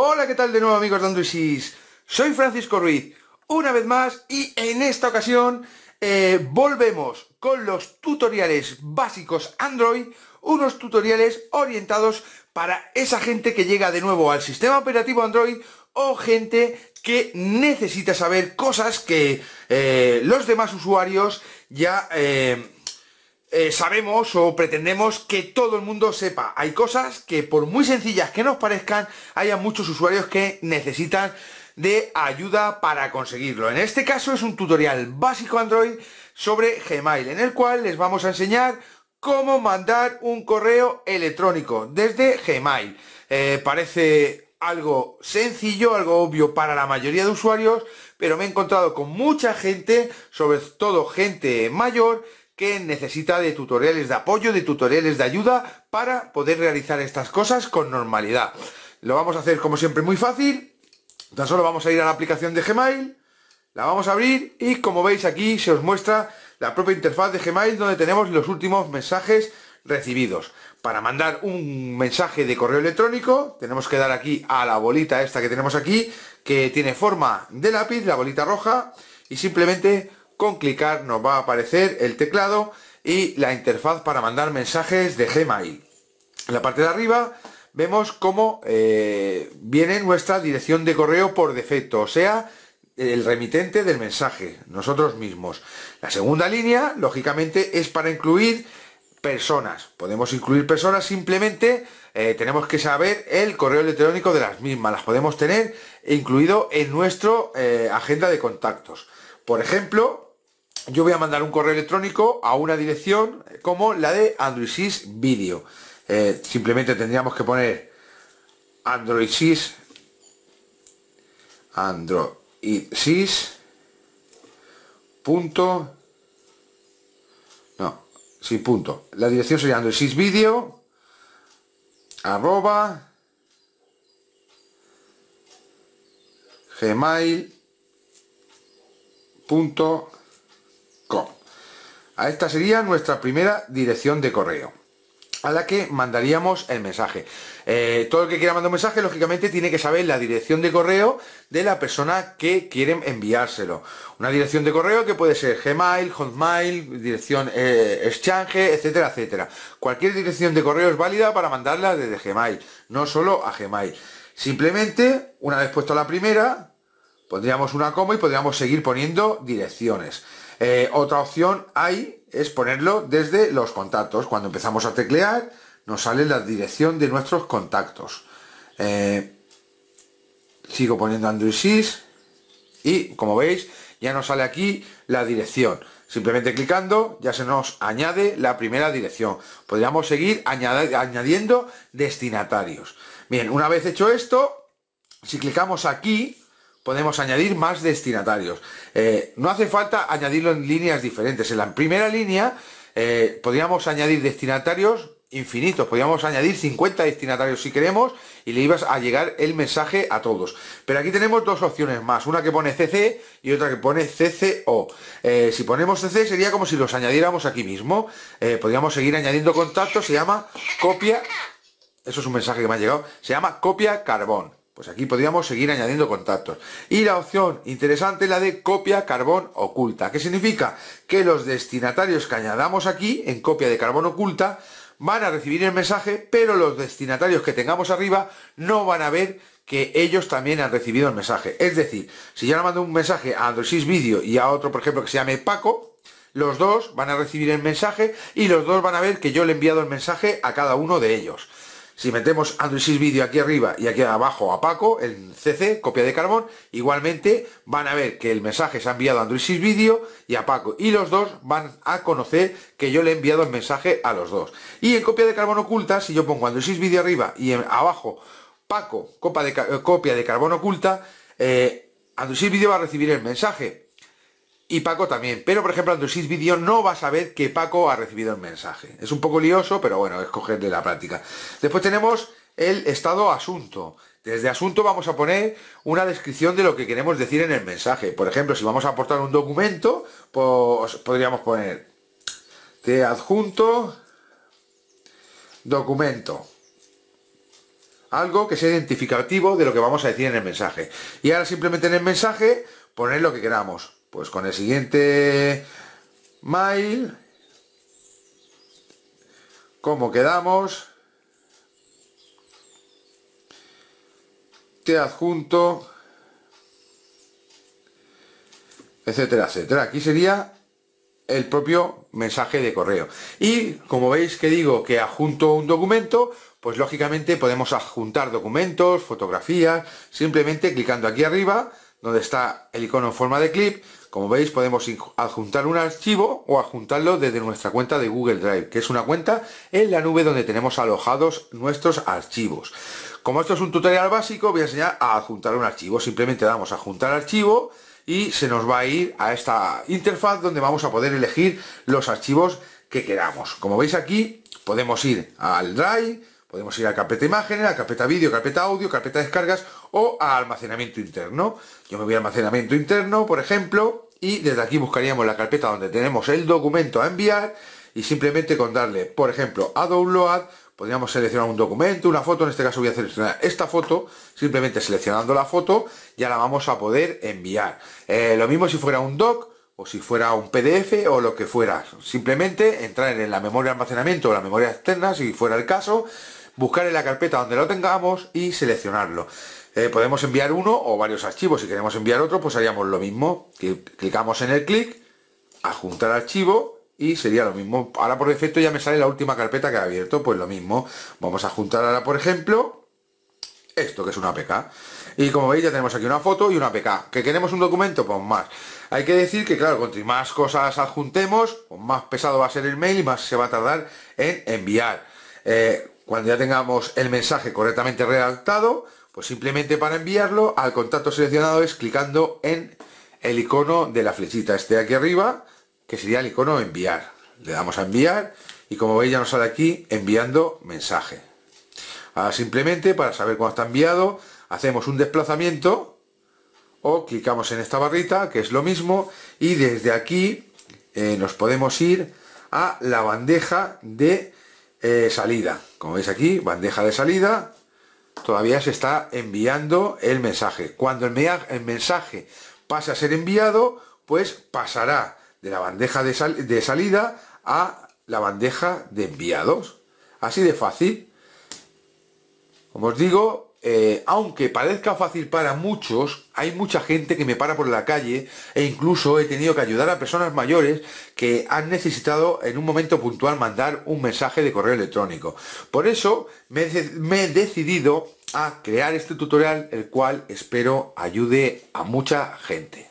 Hola, ¿qué tal de nuevo amigos de Androidis, Soy Francisco Ruiz, una vez más, y en esta ocasión eh, volvemos con los tutoriales básicos Android, unos tutoriales orientados para esa gente que llega de nuevo al sistema operativo Android o gente que necesita saber cosas que eh, los demás usuarios ya... Eh, eh, sabemos o pretendemos que todo el mundo sepa. Hay cosas que por muy sencillas que nos parezcan, haya muchos usuarios que necesitan de ayuda para conseguirlo. En este caso es un tutorial básico Android sobre Gmail, en el cual les vamos a enseñar cómo mandar un correo electrónico desde Gmail. Eh, parece algo sencillo, algo obvio para la mayoría de usuarios, pero me he encontrado con mucha gente, sobre todo gente mayor, que necesita de tutoriales de apoyo, de tutoriales de ayuda para poder realizar estas cosas con normalidad. Lo vamos a hacer como siempre muy fácil. Tan solo vamos a ir a la aplicación de Gmail, la vamos a abrir y como veis aquí se os muestra la propia interfaz de Gmail donde tenemos los últimos mensajes recibidos. Para mandar un mensaje de correo electrónico tenemos que dar aquí a la bolita esta que tenemos aquí que tiene forma de lápiz, la bolita roja y simplemente con clicar nos va a aparecer el teclado y la interfaz para mandar mensajes de Gmail. En la parte de arriba vemos cómo eh, viene nuestra dirección de correo por defecto, o sea, el remitente del mensaje, nosotros mismos. La segunda línea, lógicamente, es para incluir personas. Podemos incluir personas simplemente, eh, tenemos que saber el correo electrónico de las mismas. Las podemos tener incluido en nuestra eh, agenda de contactos. Por ejemplo, yo voy a mandar un correo electrónico a una dirección como la de Android eh, simplemente tendríamos que poner Android 6 Android punto no, sin punto. La dirección sería Android arroba gmail punto a esta sería nuestra primera dirección de correo a la que mandaríamos el mensaje. Eh, todo el que quiera mandar un mensaje, lógicamente, tiene que saber la dirección de correo de la persona que quiere enviárselo. Una dirección de correo que puede ser Gmail, Hotmail, dirección eh, Exchange, etcétera, etcétera. Cualquier dirección de correo es válida para mandarla desde Gmail, no solo a Gmail. Simplemente, una vez puesto la primera, pondríamos una coma y podríamos seguir poniendo direcciones. Eh, otra opción hay es ponerlo desde los contactos. Cuando empezamos a teclear, nos sale la dirección de nuestros contactos. Eh, sigo poniendo Android Sys y como veis ya nos sale aquí la dirección. Simplemente clicando ya se nos añade la primera dirección. Podríamos seguir añadiendo destinatarios. Bien, una vez hecho esto, si clicamos aquí, podemos añadir más destinatarios. Eh, no hace falta añadirlo en líneas diferentes. En la primera línea eh, podríamos añadir destinatarios infinitos, podríamos añadir 50 destinatarios si queremos y le ibas a llegar el mensaje a todos. Pero aquí tenemos dos opciones más, una que pone CC y otra que pone CCO. Eh, si ponemos CC sería como si los añadiéramos aquí mismo. podríamos seguir añadiendo contactos, se llama copia... Eso es un mensaje que me ha llegado. Se llama copia carbón. Pues aquí podríamos seguir añadiendo contactos. Y la opción interesante es la de copia carbón oculta. ¿Qué significa? Que los destinatarios que añadamos aquí, en copia de carbón oculta, van a recibir el mensaje, pero los destinatarios que tengamos arriba no van a ver que ellos también han recibido el mensaje. Es decir, si yo le mando un mensaje a Android 6 Video y a otro, por ejemplo, que se llame Paco, los dos van a recibir el mensaje y los dos van a ver que yo le he enviado el mensaje a cada uno de ellos. Si metemos Android 6 Video aquí arriba y aquí abajo a Paco, en CC, copia de carbón, igualmente van a ver que el mensaje se ha enviado a Android 6 Video y a Paco. Y los dos van a conocer que yo le he enviado el mensaje a los dos. Y en copia de carbón oculta, si yo pongo Android 6 Video arriba y abajo Paco, de, eh, copia de carbón oculta, eh, Android 6 Video va a recibir el mensaje y Paco también. Pero, por ejemplo, en no va a ver que Paco ha recibido el mensaje. Es un poco lioso, pero bueno, es de la práctica. Después tenemos el estado asunto. Desde asunto vamos a poner una descripción de lo que queremos decir en el mensaje. Por ejemplo, si vamos a aportar un documento, pues podríamos poner de adjunto documento. Algo que sea identificativo de lo que vamos a decir en el mensaje. Y ahora simplemente en el mensaje poner lo que queramos pues con el siguiente mail, como quedamos, te adjunto, etcétera, etcétera. Aquí sería el propio mensaje de correo. Y como veis que digo que adjunto un documento, pues lógicamente podemos adjuntar documentos, fotografías, simplemente clicando aquí arriba donde está el icono en forma de clip. Como veis podemos adjuntar un archivo o adjuntarlo desde nuestra cuenta de Google Drive, que es una cuenta en la nube donde tenemos alojados nuestros archivos. Como esto es un tutorial básico, voy a enseñar a adjuntar un archivo. Simplemente damos a adjuntar archivo y se nos va a ir a esta interfaz donde vamos a poder elegir los archivos que queramos. Como veis aquí, podemos ir al Drive, podemos ir a carpeta imágenes, a carpeta vídeo, carpeta audio, carpeta descargas o a almacenamiento interno. Yo me voy a almacenamiento interno, por ejemplo, y desde aquí buscaríamos la carpeta donde tenemos el documento a enviar y simplemente con darle, por ejemplo, a download, podríamos seleccionar un documento, una foto, en este caso voy a seleccionar esta foto, simplemente seleccionando la foto ya la vamos a poder enviar. Eh, lo mismo si fuera un doc, o si fuera un PDF o lo que fuera. Simplemente entrar en la memoria de almacenamiento o la memoria externa, si fuera el caso, buscar en la carpeta donde lo tengamos y seleccionarlo. Eh, podemos enviar uno o varios archivos. Si queremos enviar otro, pues haríamos lo mismo. Clicamos en el clic, adjuntar archivo y sería lo mismo. Ahora por defecto ya me sale la última carpeta que ha abierto, pues lo mismo. Vamos a juntar ahora, por ejemplo, esto que es una PK. Y como veis ya tenemos aquí una foto y una PK. ¿Que queremos un documento? Pues más. Hay que decir que claro, cuanto más cosas adjuntemos, pues más pesado va a ser el mail y más se va a tardar en enviar. Eh, cuando ya tengamos el mensaje correctamente redactado, pues simplemente para enviarlo al contacto seleccionado es clicando en el icono de la flechita este de aquí arriba, que sería el icono enviar. Le damos a enviar y como veis ya nos sale aquí enviando mensaje. Ahora simplemente para saber cuando está enviado, hacemos un desplazamiento o clicamos en esta barrita, que es lo mismo, y desde aquí eh, nos podemos ir a la bandeja de eh, salida. Como veis aquí, bandeja de salida, todavía se está enviando el mensaje. Cuando el, mensaje pasa a ser enviado, pues pasará de la bandeja de, salida a la bandeja de enviados. Así de fácil. Como os digo, eh, aunque parezca fácil para muchos, hay mucha gente que me para por la calle e incluso he tenido que ayudar a personas mayores que han necesitado en un momento puntual mandar un mensaje de correo electrónico. Por eso me he decidido a crear este tutorial, el cual espero ayude a mucha gente.